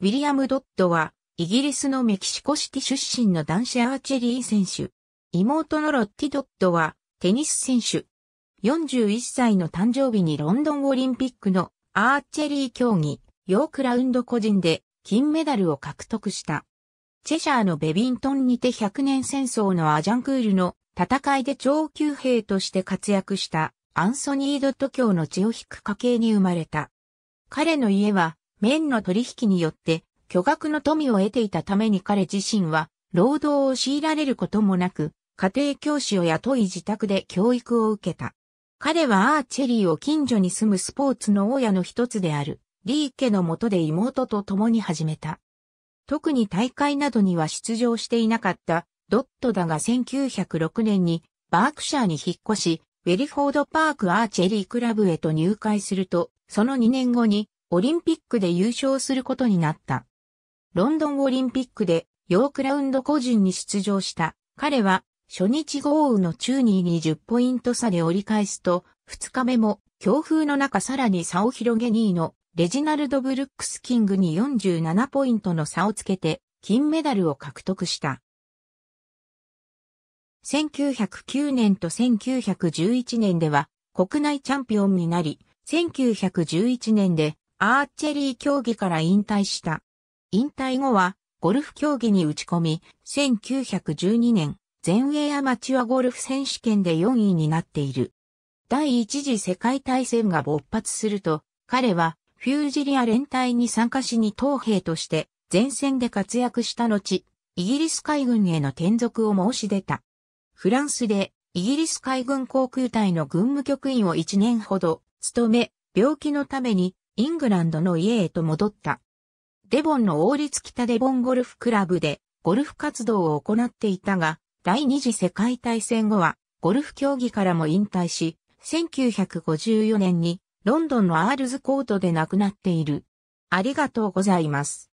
ウィリアム・ドットは、イギリスのメキシコシティ出身の男子アーチェリー選手。妹のロッティ・ドットは、テニス選手。41歳の誕生日にロンドンオリンピックのアーチェリー競技、ヨークラウンド個人で金メダルを獲得した。チェシャーのベビントンにて100年戦争のアジャンクールの戦いで超級兵として活躍したアンソニー・ドット教の血を引く家系に生まれた。彼の家は綿の取引によって巨額の富を得ていたために彼自身は労働を強いられることもなく、家庭教師を雇い自宅で教育を受けた。彼はアーチェリーを近所に住むスポーツの大家の一つである、リー家のもとで妹と共に始めた。特に大会などには出場していなかったドットだが1906年にバークシャーに引っ越し、ウェリフォードパークアーチェリークラブへと入会すると、その2年後にオリンピックで優勝することになった。ロンドンオリンピックでヨークラウンド個人に出場した彼は初日豪雨の中2に10ポイント差で折り返すと2日目も強風の中さらに差を広げ2位のレジナルド・ブルックス・キングに47ポイントの差をつけて金メダルを獲得した。1909年と1911年では国内チャンピオンになり、1911年でアーチェリー競技から引退した。引退後は、ゴルフ競技に打ち込み、1912年、全英アマチュアゴルフ選手権で4位になっている。第一次世界大戦が勃発すると、彼はフュージリア連隊に参加しに東兵として前線で活躍した後、イギリス海軍への転属を申し出た。フランスでイギリス海軍航空隊の軍務局員を1年ほど務め、病気のためにイングランドの家へと戻った。デボンの王立北デボンゴルフクラブでゴルフ活動を行っていたが、第二次世界大戦後はゴルフ競技からも引退し、1954年にロンドンのアールズコートで亡くなっている。ありがとうございます。